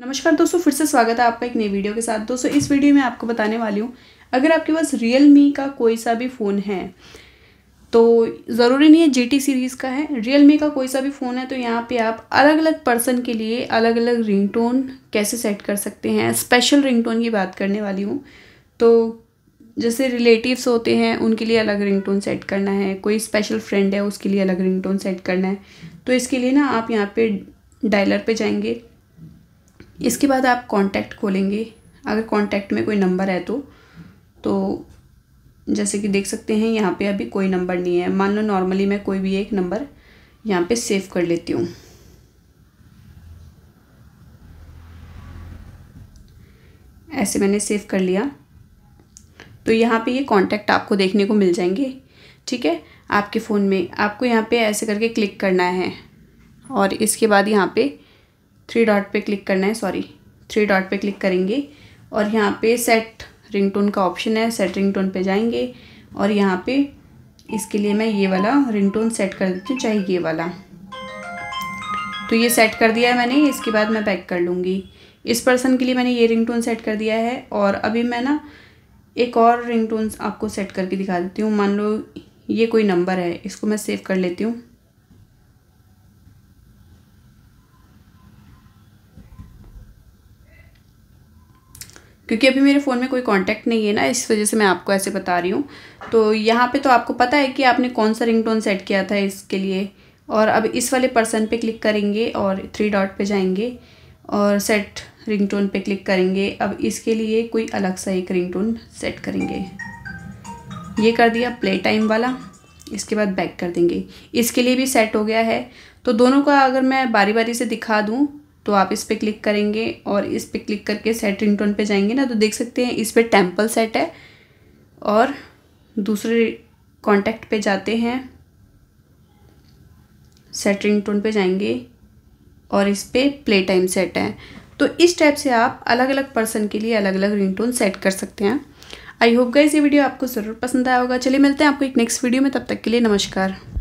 नमस्कार दोस्तों फिर से स्वागत है आपका एक नई वीडियो के साथ दोस्तों इस वीडियो में आपको बताने वाली हूँ अगर आपके पास रियल मी का कोई सा भी फ़ोन है तो ज़रूरी नहीं है जी सीरीज़ का है रियल मी का कोई सा भी फ़ोन है तो यहाँ पे आप अलग अलग पर्सन के लिए अलग अलग रिंगटोन कैसे सेट कर सकते हैं स्पेशल रिंगटोन की बात करने वाली हूँ तो जैसे रिलेटिव्स होते हैं उनके लिए अलग रिंगटोन सेट करना है कोई स्पेशल फ्रेंड है उसके लिए अलग रिंगटोन सेट करना है तो इसके लिए ना आप यहाँ पर डायलर पर जाएंगे इसके बाद आप कॉन्टैक्ट खोलेंगे अगर कॉन्टैक्ट में कोई नंबर है तो तो जैसे कि देख सकते हैं यहाँ पे अभी कोई नंबर नहीं है मान लो नॉर्मली मैं कोई भी एक नंबर यहाँ पे सेव कर लेती हूँ ऐसे मैंने सेव कर लिया तो यहाँ पे ये कॉन्टैक्ट आपको देखने को मिल जाएंगे ठीक है आपके फ़ोन में आपको यहाँ पे ऐसे करके क्लिक करना है और इसके बाद यहाँ पर थ्री डॉट पे क्लिक करना है सॉरी थ्री डॉट पे क्लिक करेंगे और यहाँ पे सेट रिंगटोन का ऑप्शन है सेट रिंगटोन पे जाएंगे और यहाँ पे इसके लिए मैं ये वाला रिंगटोन सेट कर देती हूँ चाहे ये वाला तो ये सेट कर दिया है मैंने इसके बाद मैं पैक कर लूँगी इस पर्सन के लिए मैंने ये रिंग सेट कर दिया है और अभी मैं ना एक और रिंग आपको सेट करके दिखा देती हूँ मान लो ये कोई नंबर है इसको मैं सेव कर लेती हूँ क्योंकि अभी मेरे फ़ोन में कोई कांटेक्ट नहीं है ना इस वजह से मैं आपको ऐसे बता रही हूँ तो यहाँ पे तो आपको पता है कि आपने कौन सा रिंगटोन सेट किया था इसके लिए और अब इस वाले पर्सन पे क्लिक करेंगे और थ्री डॉट पे जाएंगे और सेट रिंगटोन पे क्लिक करेंगे अब इसके लिए कोई अलग सा एक रिंग सेट करेंगे ये कर दिया प्ले टाइम वाला इसके बाद बैक कर देंगे इसके लिए भी सेट हो गया है तो दोनों का अगर मैं बारी बारी से दिखा दूँ तो आप इस पर क्लिक करेंगे और इस पर क्लिक करके सेट रिंगटोन पे जाएंगे ना तो देख सकते हैं इस पर टेम्पल सेट है और दूसरे कॉन्टैक्ट पे जाते हैं सेट रिंगटोन पे जाएंगे और इस पर प्ले टाइम सेट है तो इस टाइप से आप अलग अलग पर्सन के लिए अलग अलग रिंगटोन सेट कर सकते हैं आई होप गाइज ये वीडियो आपको ज़रूर पसंद आया होगा चलिए मिलते हैं आपको एक नेक्स्ट वीडियो में तब तक के लिए नमस्कार